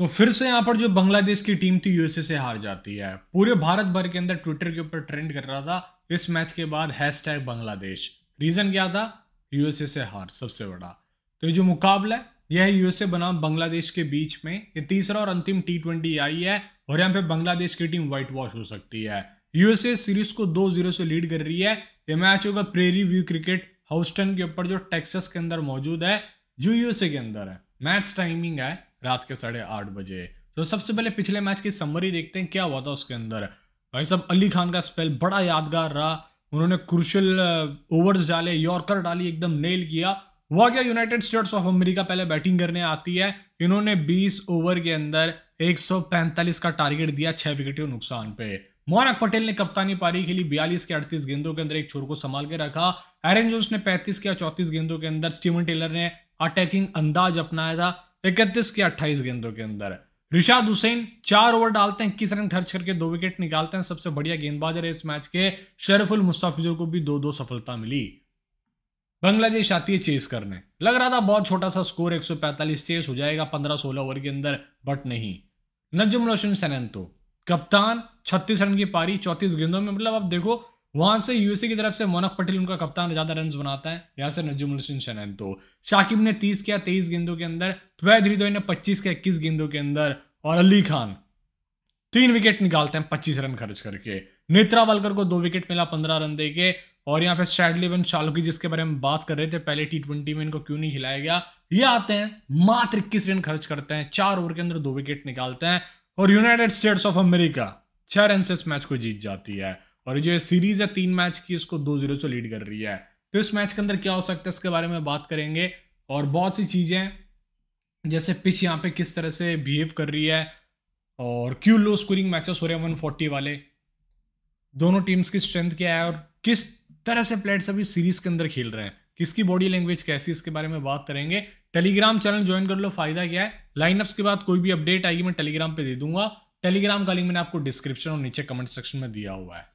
तो फिर से यहाँ पर जो बांग्लादेश की टीम थी यूएसए से हार जाती है पूरे भारत भर के अंदर ट्विटर के ऊपर ट्रेंड कर रहा था इस मैच के बाद हैश टैग बांग्लादेश रीज़न क्या था यूएसए से हार सबसे बड़ा तो ये जो मुकाबला है यह है यूएसए बनाम बांग्लादेश के बीच में ये तीसरा और अंतिम टी ट्वेंटी आई है और यहाँ पे बांग्लादेश की टीम व्हाइट वॉश हो सकती है यूएसए सीरीज को दो जीरो से लीड कर रही है ये मैच होगा प्रेरी व्यू क्रिकेट हाउस्टन के ऊपर जो टेक्सस के अंदर मौजूद है जो यूएसए के अंदर है मैच टाइमिंग है रात के साढ़े आठ बजे तो सबसे पहले पिछले मैच की समरी देखते हैं क्या हुआ था उसके अंदर भाई साहब अली खान का स्पेल बड़ा यादगार रहा उन्होंने क्रुशल ओवर्स uh, डाले यॉर्कर डाली एकदम नेल किया हुआ क्या यूनाइटेड स्टेट्स ऑफ अमेरिका पहले बैटिंग करने आती है इन्होंने 20 ओवर के अंदर 145 का टारगेट दिया छह के नुकसान पे मोहनक पटेल ने कप्तानी पारी खेली बयालीस के अड़तीस गेंदों के अंदर एक छोर को संभाल के रखा एरन जोन्स ने 35 के चौतीस गेंदों के अंदर स्टीवन टेलर ने अटैकिंग अंदाज अपनाया था इकतीस के अट्ठाईस गेंदों के अंदर रिशाद हुसैन चार ओवर डालते हैं इक्कीस रन खर्च करके दो विकेट निकालते हैं सबसे बढ़िया गेंदबाज है इस मैच के शरफुल मुस्ताफिजुर को भी दो दो सफलता मिली बांग्लादेश आती है चेस करने लग रहा था बहुत छोटा सा स्कोर 145 चेस हो जाएगा 15-16 ओवर के अंदर बट नहीं नजुम रोशन सेनंतो कप्तान 36 रन की पारी 34 गेंदों में मतलब आप देखो वहां से यूएसए की तरफ से मोनक पटेल उनका कप्तान ज्यादा रन बनाता है यहां से नजुम शनैन तो शाकिब ने तीस किया तेईस गेंदों के अंदर तुवैद हृदय ने पच्चीस किया इक्कीस गेंदों के अंदर और अली खान तीन विकेट निकालते हैं पच्चीस रन खर्च करके नेत्रा वालकर को दो विकेट मिला पंद्रह रन दे के और यहाँ पे स्ट्रैडली वन शालुकी जिसके बारे में बात कर रहे थे पहले टी ट्वेंटी में इनको क्यों नहीं खिलाया गया ये आते हैं मात्र इक्कीस रन खर्च करते हैं चार ओवर के अंदर दो विकेट निकालते हैं और यूनाइटेड स्टेट्स ऑफ अमेरिका छह रन से इस मैच को जीत जाती है और ये जो सीरीज है तीन मैच की इसको दो जीरो से लीड कर रही है तो इस मैच के अंदर क्या हो सकता है इसके बारे में बात करेंगे और बहुत सी चीज़ें जैसे पिच यहाँ पे किस तरह से बिहेव कर रही है और क्यों लो स्कोरिंग मैचेस हो रहे हैं वन फोर्टी वाले दोनों टीम्स की स्ट्रेंथ क्या है और किस तरह से प्लेयर्स अभी सीरीज के अंदर खेल रहे हैं किसकी बॉडी लैंग्वेज कैसी इसके बारे में बात करेंगे टेलीग्राम चैनल ज्वाइन कर लो फायदा क्या है लाइनअप्स के बाद कोई भी अपडेट आएगी मैं टेलीग्राम पे दे दूंगा टेलीग्राम का लिंक मैंने आपको डिस्क्रिप्शन और नीचे कमेंट सेक्शन में दिया हुआ है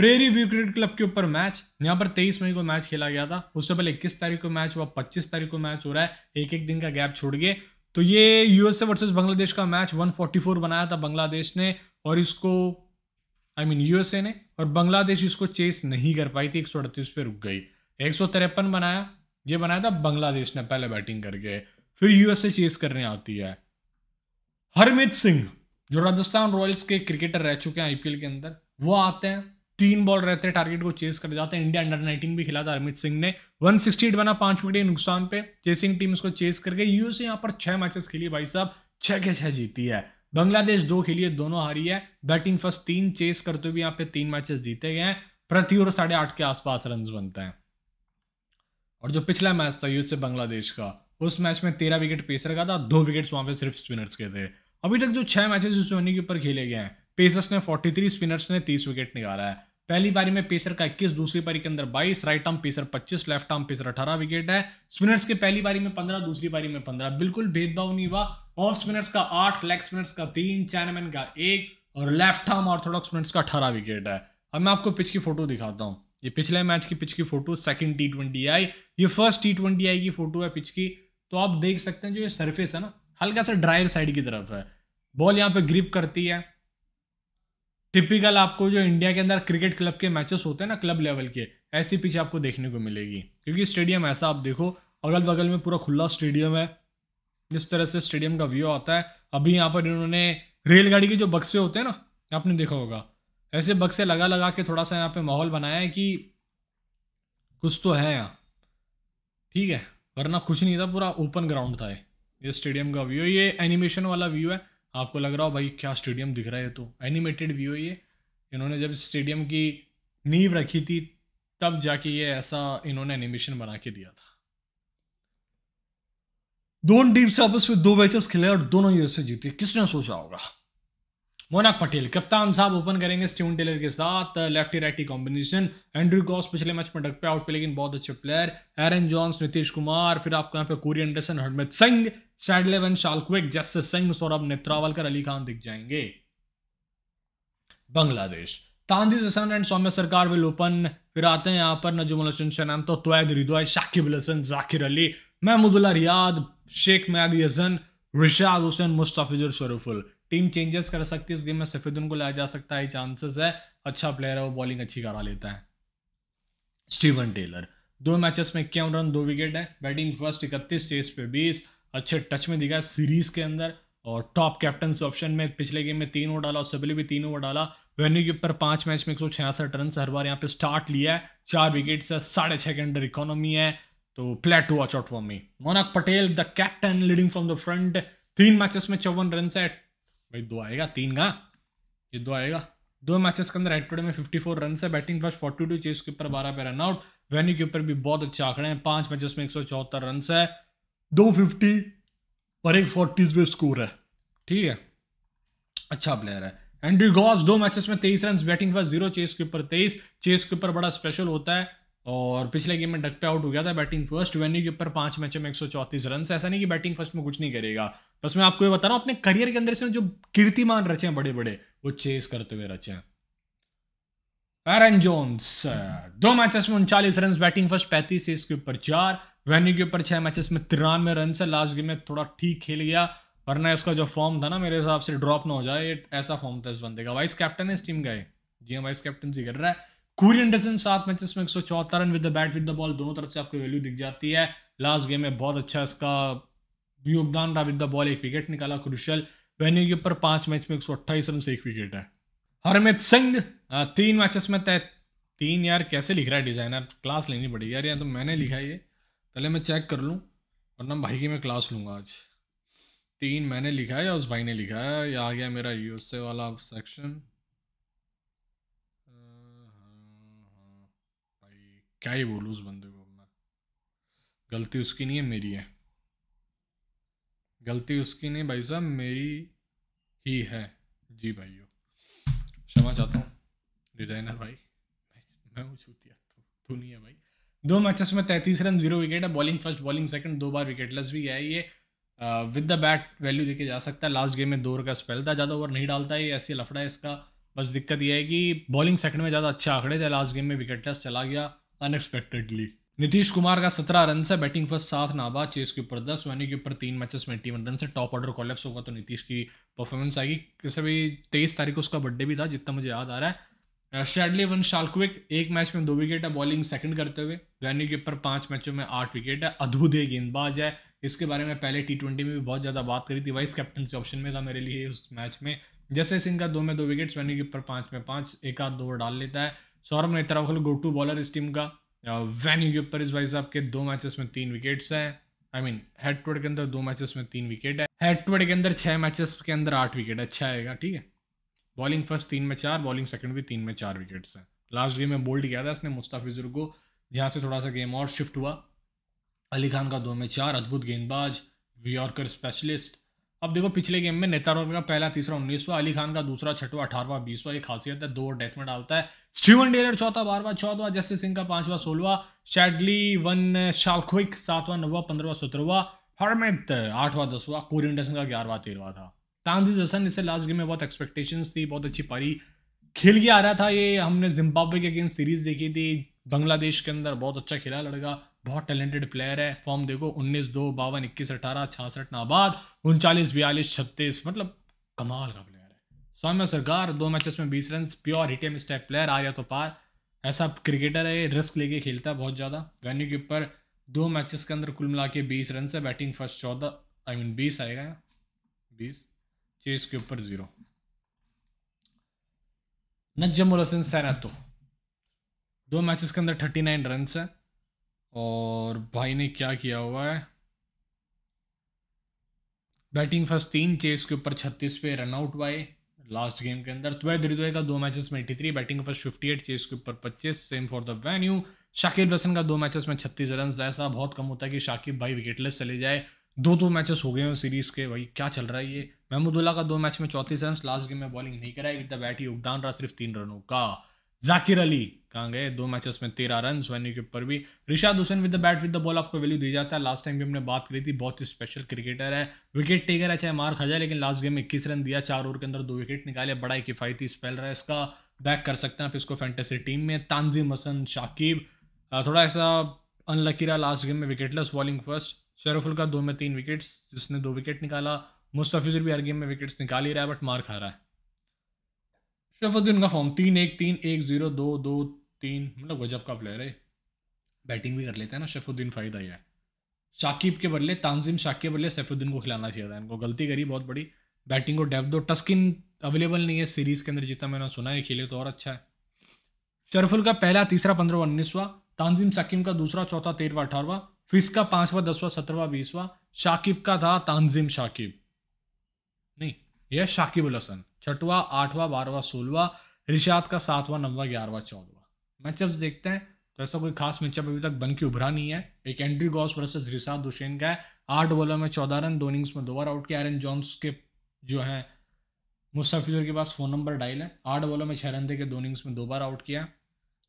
प्रेरी व्यू क्रिकेट क्लब के ऊपर मैच यहाँ पर 23 मई को मैच खेला गया था उससे पहले 21 तारीख को मैच हुआ 25 तारीख को मैच हो रहा है एक एक दिन का गैप छोड़ गए तो ये यूएसए वर्सेस बांग्लादेश का मैच 144 बनाया था बांग्लादेश ने और इसको आई मीन यूएसए ने और बांग्लादेश इसको चेस नहीं कर पाई थी एक सौ पे रुक गई एक बनाया ये बनाया था बांग्लादेश ने पहले बैटिंग करके फिर यूएसए चेस करने आती है हरमीत सिंह जो राजस्थान रॉयल्स के क्रिकेटर रह चुके हैं आईपीएल के अंदर वो आते हैं तीन बॉल रहते हैं टारगेट को चेस कर जाते हैं इंडिया अंडर नाइनटीन भी खिला था अमित सिंह ने 168 बना पांच विकेट नुकसान पे चेसिंग टीम उसको चेस करके यूएसए यहाँ पर छह मैचेस खेली भाई साहब छह के छह जीती है बांग्लादेश दो खेली है दोनों हारी है बैटिंग फर्स्ट तीन चेस करते हुए यहाँ पे तीन मैचेस जीते गए हैं प्रति ओवर साढ़े आठ के आसपास रन बनते हैं और जो पिछला मैच था यूएसए बांग्लादेश का उस मैच में तेरह विकेट पेसर का था दो विकेट वहां पे सिर्फ स्पिनर्स के थे अभी तक जो छह मैचेस इस के ऊपर खेले गए हैं पेसर्स ने थ्री स्पिनर्स ने तीस विकेट निकाला है पहली पारी में पेसर का 21 दूसरी पारी के अंदर 22 right arm pacer 25 left arm pacer 18 wicket है स्पिनर्स के पहली पारी में 15 दूसरी पारी में 15 बिल्कुल भेदभाव नहीं हुआ ऑफ स्पिनर्स का 8 लेग स्पिनर्स का 3 चैनमैन का 1 और लेफ्ट आर्म ऑर्थोडॉक्स स्पिनर्स का 18 विकेट है अब मैं आपको पिच की फोटो दिखाता हूँ ये पिछले मैच की पिच की photo second T twenty I ये फर्स्ट टी ट्वेंटी आई की फोटो है पिच की तो आप देख सकते हैं जो ये सर्फेस है ना हल्का सा ड्रायर साइड की तरफ है बॉल यहाँ पे ग्रिप करती है टिपिकल आपको जो इंडिया के अंदर क्रिकेट क्लब के मैचेस होते हैं ना क्लब लेवल के ऐसी पिच आपको देखने को मिलेगी क्योंकि स्टेडियम ऐसा आप देखो अगल बगल में पूरा खुला स्टेडियम है जिस तरह से स्टेडियम का व्यू आता है अभी यहाँ पर इन्होंने रेलगाड़ी के जो बक्से होते हैं ना आपने देखा होगा ऐसे बक्से लगा लगा के थोड़ा सा यहाँ पे माहौल बनाया है कि कुछ तो है यहाँ ठीक है वरना कुछ नहीं था पूरा ओपन ग्राउंड था ये स्टेडियम का व्यू ये एनिमेशन वाला व्यू है आपको लग रहा हो भाई क्या स्टेडियम दिख रहा है तो एनिमेटेड व्यू है ये इन्होंने जब स्टेडियम की नींव रखी थी तब जाके ये ऐसा इन्होंने एनिमेशन बना के दिया था दोनों से आपस में दो मैचेस खेले और दोनों यूएसए जीते किसने सोचा होगा मोनाक पटेल कप्तान साहब ओपन करेंगे स्टीवन टेलर के साथ lefty righty combination Andrew Gous पिछले मैच में डक पे आउट पे लेकिन बहुत अच्छे player Aaron Jones Nitish Kumar फिर आपको यहाँ पे Corey Anderson Harmeet Singh Shadley van Schalkwyk Jas Singh Saurabh Netravalkar Ali Khan दिख जाएंगे Bangladesh Tanzid Hasan and Soumya Sarkar will open फिर आते हैं यहाँ पर नजुमुल हसन शनानतो तोयद रिदवाय शाकिब हसन जाकिर अली महमूदुल्ला रियाद शेख मैदी हसन रिशाद हुसैन मुस्ताफिजुर शरूफुल टीम चेंजेस कर सकती है इस गेम में सफेदुन को लाया जा सकता है चांसेस है अच्छा प्लेयर है वो बॉलिंग अच्छी करा लेता है स्टीवन टेलर दो मैचेस में इक्यावन रन दो विकेट है बैटिंग फर्स्ट इकतीस चेस पे बीस अच्छे टच में दिखा सीरीज के अंदर और टॉप कैप्टन ऑप्शन में पिछले गेम में तीन ओवर डाला उससे पहले भी तीन ओवर डाला वेन्यू के ऊपर पांच मैच में एक सौ छियासठ रन हर बार यहाँ पे स्टार्ट लिया है चार विकेट से साढ़े छः के अंडर इकोनॉमी है तो plate out for me Monank Patel the captain leading from the front तीन मैचेस में चौवन रन है भाई दो आएगा तीन का ये दो आएगा दो मैचेस के अंदर हेड में 54 रन है बैटिंग फर्स्ट टू चेस के ऊपर बारह पे रन आउट वेन्यू के ऊपर भी बहुत अच्छे आंकड़े हैं पांच मैचेस में एक सौ रन है दो फिफ्टी और एक फोर्टीजवे स्कोर है ठीक है अच्छा प्लेयर है एंड्री गॉस दो मैचेस में तेईस run batting first zero chase के ऊपर तेईस चेस के ऊपर बड़ा स्पेशल होता है और पिछले गेम में डक पे आउट हो गया था बैटिंग फर्स्ट वेन्यू के ऊपर पांच मैचों में एक सौ चौंतीस रन ऐसा नहीं कि बैटिंग फर्स्ट में कुछ नहीं करेगा बस मैं आपको ये बता रहा हूँ अपने करियर के अंदर से जो कीर्तिमान रचे हैं बड़े बड़े वो चेस करते हुए रचे हैं एरन जोन्स दो मैचेस में उनचालीस रन बैटिंग फर्स्ट पैंतीस से इसके ऊपर चार वेन्यू के ऊपर छह मैचेस में तिरानवे रन है लास्ट गेम में थोड़ा ठीक खेल गया वरना इसका जो फॉर्म था ना मेरे हिसाब से ड्रॉप ना हो जाए ऐसा फॉर्म था इस बंदे का वाइस कैप्टन है इस टीम का जी हाँ वाइस कैप्टनसी कर रहा है कुरियन एंडरसन सात मैचेस में एक सौ चौहत्तर run with the bat with the ball दोनों तरफ से आपको वैल्यू दिख जाती है लास्ट गेम में बहुत अच्छा इसका योगदान रहा विद द बॉल एक विकेट निकाला क्रुशल वेन्यू के ऊपर पांच मैच में एक सौ अट्ठाईस रन से एक विकेट है हरमित सिंह तीन मैचेस में तय तीन यार कैसे लिख रहा है डिज़ाइनर क्लास लेनी पड़ेगी यार यहाँ तो मैंने लिखा है ये पहले मैं चेक कर लूँ वरना भाई की मैं क्लास लूँगा आज तीन मैंने लिखा है या उस भाई ने लिखा है या आ गया मेरा यूएसए वाला सेक्शन क्या ही बोलूँ उस बंदे को मैं गलती उसकी नहीं है मेरी है गलती उसकी नहीं भाई साहब मेरी ही है जी भाइयों क्षमा चाहता हूँ डिजाइनर भाई मैं हूँ छूतिया तू नहीं है भाई दो मैचेस में तैंतीस रन जीरो विकेट है बॉलिंग फर्स्ट बॉलिंग सेकंड दो बार विकेटलेस भी है ये विद द बैट वैल्यू देखे जा सकता है लास्ट गेम में दो ओवर का स्पेल था ज़्यादा ओवर नहीं डालता है ऐसी लफड़ा है इसका बस दिक्कत यह है कि बॉलिंग सेकंड में ज़्यादा अच्छे आंकड़े थे लास्ट गेम में विकेटलेस चला गया अनएक्सपेक्टेडली नीतीश कुमार का सत्रह रन से बैटिंग फर्स्ट सात नाबा चेस के ऊपर दस वैनी के ऊपर तीन मैचेस में टीम रन से टॉप ऑर्डर कॉलेप्स होगा तो नीतीश की परफॉर्मेंस आएगी कैसे भी तेईस तारीख को उसका बर्थडे भी था जितना मुझे याद आ रहा है स्टैडले वन शार्कविक एक मैच में दो विकेट है बॉलिंग सेकंड करते हुए वैनी के ऊपर पांच मैचों में आठ विकेट है अद्भुत है गेंदबाज है इसके बारे में पहले टी ट्वेंटी में भी बहुत ज़्यादा बात करी थी वाइस कैप्टनसी ऑप्शन में था मेरे लिए उस मैच में जैसे सिंह का दो में दो विकेट वैनी के ऊपर पाँच में पाँच एक आध दो डाल लेता है Saurabh Netraval go to bowler इस टीम का वैन इस भाई साहब के दो मैचेस में तीन विकेट्स हैं I mean head to head के अंदर दो मैचेस में तीन विकेट है हेड टू हेड के अंदर छः मैचेस के अंदर आठ विकेट अच्छा आएगा ठीक है बॉलिंग फर्स्ट तीन में चार बॉलिंग सेकंड भी तीन में चार विकेट्स हैं लास्ट गेम में बोल्ड किया था इसने मुस्ताफिजुर को यहाँ से थोड़ा सा गेम और शिफ्ट हुआ अली खान का दो में चार अद्भुत गेंदबाज वियॉर्कर स्पेशलिस्ट अब देखो पिछले गेम में नेतारोल का पहला तीसरा उन्नीसवा अली खान का दूसरा छठवा अठारवा बीसवा एक खासियत है दो डेथ में डालता है स्टीवन डेलर चौथा बारवा चौदवा जैसे सिंह का पांचवा सोलवा शैडली वन शालक्विक सातवा नवा पंद्रहवा सत्रहवा हर्मेट आठवा दसवा कोरियन डसन का ग्यारहवा तेरहवा था तानजी जसन इसे लास्ट गेम में बहुत एक्सपेक्टेशन थी बहुत अच्छी पारी खेल के आ रहा था ये हमने जिम्बाब्वे के अगेंस्ट सीरीज देखी थी बांग्लादेश के अंदर बहुत अच्छा खेला लड़का बहुत टैलेंटेड प्लेयर है फॉर्म देखो उन्नीस दो बावन इक्कीस अठारह छियासठ नाबाद उनचालीस बयालीस छत्तीस मतलब कमाल का सौम्य सरकार दो मैचेस में बीस रन प्योर हिट एम स्टेप प्लेयर आर्या तो पार ऐसा क्रिकेटर है रिस्क लेके खेलता है बहुत ज़्यादा वेन्यू के ऊपर दो मैचेस के अंदर कुल मिला के बीस रन से बैटिंग फर्स्ट चौदह आई मीन बीस आएगा बीस चेस के ऊपर ज़ीरो नजमुल हसन तो दो मैचेस के अंदर थर्टी नाइन रन है और भाई ने क्या किया हुआ है बैटिंग फर्स्ट तीन चेस के ऊपर छत्तीस पे रन आउट हुआ लास्ट गेम के अंदर तुबैद रिदवे का दो मैचेस में 83 बैटिंग पर 58 चेस के ऊपर 25 same for the venue Shakib Hasan का दो मैचेस में 36 रन ऐसा बहुत कम होता है कि शाकिब भाई विकेटलेस चले जाए दो दो मैचेस हो गए हैं सीरीज़ के भाई क्या चल रहा है ये महमूदुल्ला का दो मैच में चौंतीस रन लास्ट गेम में बॉलिंग नहीं कराई विद द बैट योगदान रहा सिर्फ तीन रनों का जाकिर अली कहाँ गए दो मैचेस में तेरह रन वेन्यू के ऊपर भी Rishad Hossain with the bat with the ball आपको वैल्यू दी जाता है लास्ट टाइम भी हमने बात करी थी बहुत ही स्पेशल क्रिकेटर है विकेट टेकर है चाहे मार खा जाए लेकिन लास्ट गेम में इक्कीस रन दिया चार ओवर के अंदर दो विकेट निकाले बड़ा ही किफायती स्पेल रहा है इसका बैक कर सकते हैं आप इसको फैंटेसी टीम में तानजीम हसन शाकिब थोड़ा ऐसा अनलकी रहा लास्ट गेम में विकेटलेस बॉलिंग फर्स्ट शरफुल का दो में तीन विकेट्स जिसने दो विकेट निकाला मुस्तफिजर भी हर गेम में विकेट्स निकाल ही रहा है बट मार खा रहा है शरफुद्दीन का फॉर्म तीन एक तीन एक जीरो दो दो तीन मतलब गजब का प्लेयर है बैटिंग भी कर लेते हैं ना शरफुद्दीन फ़ायदा ही है शाकिब के बदले तानजीम शाकिब के बदले सैफुद्दीन को खिलाना चाहिए था इनको गलती करी बहुत बड़ी बैटिंग को डेप दो टस्किन अवेलेबल नहीं है सीरीज़ के अंदर जितना मैंने सुना है खेले तो और अच्छा है शरफुल का पहला तीसरा पंद्रहवा उन्नीसवा तानजीम शाकिब का दूसरा चौथा तेरहवा अठारवा फिस का पांचवा दसवा सत्रहवा बीसवा शाकिब का था तानजीम शाकिब नहीं यह शाकिब उल हसन छठवा आठवां बारहवा सोलवा रिशात का सातवा नवा ग्यारहवा चौदवा मैचअप्स देखते हैं तो ऐसा कोई खास मैचअप अभी तक बन के उभरा नहीं है एक एंड्री गॉस वर्सेज रिशात दुशेन का है आठ बॉलर में चौदह रन दो इनिंग्स में दो बार आउट किया एरन जॉन्स के जो है मुस्तफिजर के पास फ़ोन नंबर डायल है आठ बॉलों में छः रन के दो इनिंग्स में दो बार आउट किया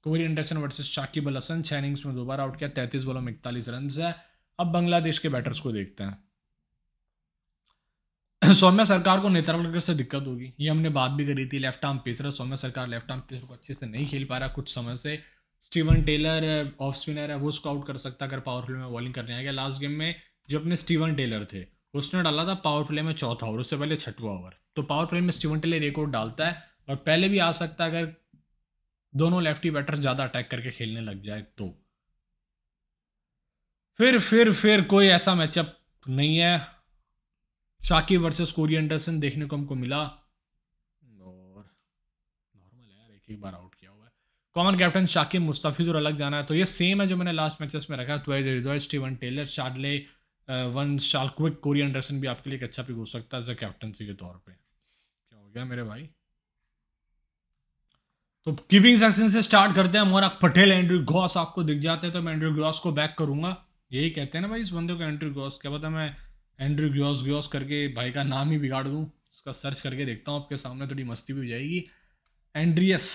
Corey Anderson versus Shakib Al Hasan छः इनिंग्स में दो बार आउट किया तैंतीस बॉलों में इकतालीस रन है अब बांग्लादेश के बैटर्स को देखते हैं सौम्या सरकार को नेतरवलकर से दिक्कत होगी ये हमने बात भी करी थी लेफ्ट आर्म पेसर सौम्या सरकार लेफ्ट आर्म पेसर को अच्छे से नहीं खेल पा रहा कुछ समय से स्टीवन टेलर ऑफ स्पिनर है वो आउट कर सकता अगर पावर प्ले में बॉलिंग करने आएगा लास्ट गेम में जो अपने स्टीवन टेलर थे उसने डाला था पावर प्ले में चौथा ओवर उससे पहले छठवा ओवर तो पावर प्ले में स्टीवन टेलर एक ओवर डालता है और पहले भी आ सकता है अगर दोनों लेफ्टी बैटर ज़्यादा अटैक करके खेलने लग जाए तो फिर फिर फिर कोई ऐसा मैचअप नहीं है शाकिब वर्सेस कोरी एंडरसन देखने को हमको मिला और नॉर्मल है यार एक एक बार आउट किया हुआ है कॉमन कैप्टन शाकिब मुस्ताफिज और अलग जाना है तो ये सेम है जो मैंने लास्ट मैचेस में रखा तो Steven Taylor Shadley van Schalkwyk Corey Anderson भी आपके लिए एक अच्छा पिक हो सकता है एज अ कैप्टनसी के तौर पर क्या हो गया मेरे भाई तो कीपिंग सेक्शन से स्टार्ट करते हैं मोहरा पटेल एंड्रू गॉस आपको दिख जाते हैं तो मैं एंड्रू गॉस को बैक करूंगा यही कहते हैं ना भाई इस बंदे को एंड्रू गॉस क्या पता मैं एंड्रू ग्योस ग्योस करके भाई का नाम ही बिगाड़ दूँ उसका सर्च करके देखता हूँ आपके सामने थोड़ी मस्ती भी हो जाएगी एंड्रियस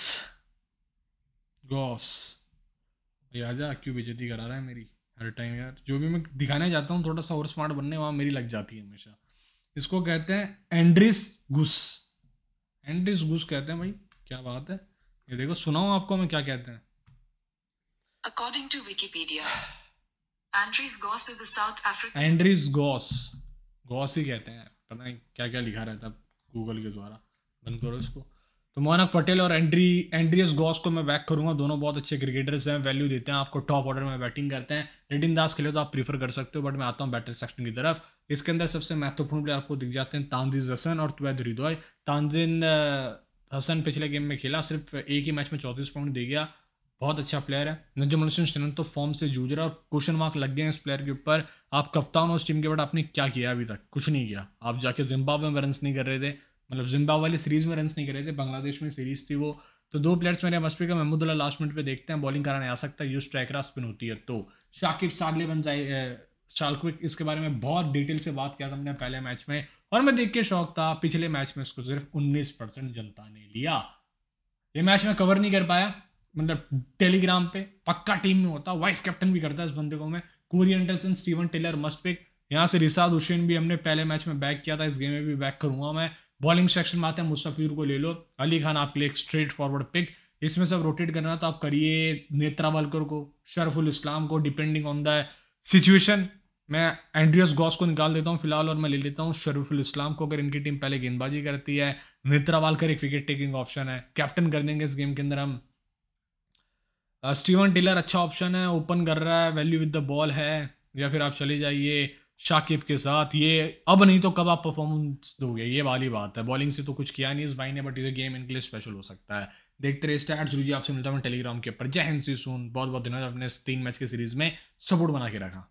गॉस भैया आजा क्यों बेजती करा रहा है मेरी हर टाइम यार जो भी मैं दिखाने जाता हूँ थोड़ा सा और स्मार्ट बनने वहाँ मेरी लग जाती है हमेशा इसको कहते हैं एंड्रिस गुस एंड्रिस गुस कहते हैं भाई क्या बात है ये देखो सुनाऊ आपको मैं क्या कहते हैं according to Wikipedia Andries Gous is a South African. Andries Gous Gous ही कहते हैं पता नहीं क्या क्या लिखा रहता है गूगल के द्वारा बंद करो इसको तो मोनक पटेल और एंड्री एंड्रियस गॉस को मैं बैक करूंगा दोनों बहुत अच्छे क्रिकेटर्स हैं वैल्यू देते हैं आपको टॉप ऑर्डर में बैटिंग करते हैं निटिन दास खेले तो आप प्रीफर कर सकते हो बट मैं आता हूं बैटर सेक्शन की तरफ इसके अंदर सबसे महत्वपूर्ण प्लेयर आपको दिख जाते हैं तानजीज हसन और तुवैद रिदोय तानजिन हसन पिछले गेम में खेला सिर्फ एक ही मैच में चौंतीस पॉइंट दे गया बहुत अच्छा प्लेयर है नजम हसन श्रीन तो फॉर्म से जूझ रहा है और क्वेश्चन मार्क लग गए हैं इस प्लेयर के ऊपर आप कप्तान और उस टीम के बट आपने क्या किया अभी तक कुछ नहीं किया आप जाके जिम्बाब्वे में रन नहीं कर रहे थे मतलब जिम्बाब वाली सीरीज़ में रन नहीं कर रहे थे बांग्लादेश में सीरीज़ थी वो तो दो प्लेयर्स मेरे मस्फी का महमूदुल्ला लास्ट मिनट पर देखते हैं बॉलिंग कराने आ सकता है यू स्ट्राइकरा स्पिन होती है तो शाकिब सागले बन जाए शालक्विक इसके बारे में बहुत डिटेल से बात किया था हमने पहले मैच में और मैं देख के शौक था पिछले मैच में इसको सिर्फ उन्नीस परसेंट जनता ने लिया ये मैच मैं कवर नहीं कर पाया मतलब टेलीग्राम पे पक्का टीम में होता वाइस कैप्टन भी करता है इस बंदे को मैं Corey Anderson Steven Taylor must pick यहाँ से रिसाद हुसैन भी हमने पहले मैच में बैक किया था इस गेम में भी बैक करूँगा मैं बॉलिंग सेक्शन में आते हैं मुस्तफ़ीर को ले लो अली खान आपके लिए एक स्ट्रेट फॉरवर्ड पिक इसमें सब रोटेट करना तो आप करिए नेत्रा वालकर को शरफुल इस्लाम को डिपेंडिंग ऑन द सिचुएशन मैं एंड्रियस गॉस को निकाल देता हूँ फिलहाल और मैं ले लेता हूँ शरीफुल इस्लाम को अगर इनकी टीम पहले गेंदबाजी करती है नेत्रा वालकर एक विकेट टेकिंग ऑप्शन है कैप्टन कर देंगे इस गेम के अंदर हम स्टीवन uh, टिलर अच्छा ऑप्शन है ओपन कर रहा है वैल्यू विद द बॉल है या फिर आप चले जाइए शाकिब के साथ ये अब नहीं तो कब आप परफॉर्मेंस दोगे ये वाली बात है बॉलिंग से तो कुछ किया नहीं इस भाई ने बट ये गेम इनके लिए स्पेशल हो सकता है देखते रहे स्टार्ट जरूरी आपसे मिलता हूँ टेलीग्राम के ऊपर जय हिंद सी बहुत बहुत धन्यवाद अपने तीन मैच की सीरीज में सपोर्ट बना के रखा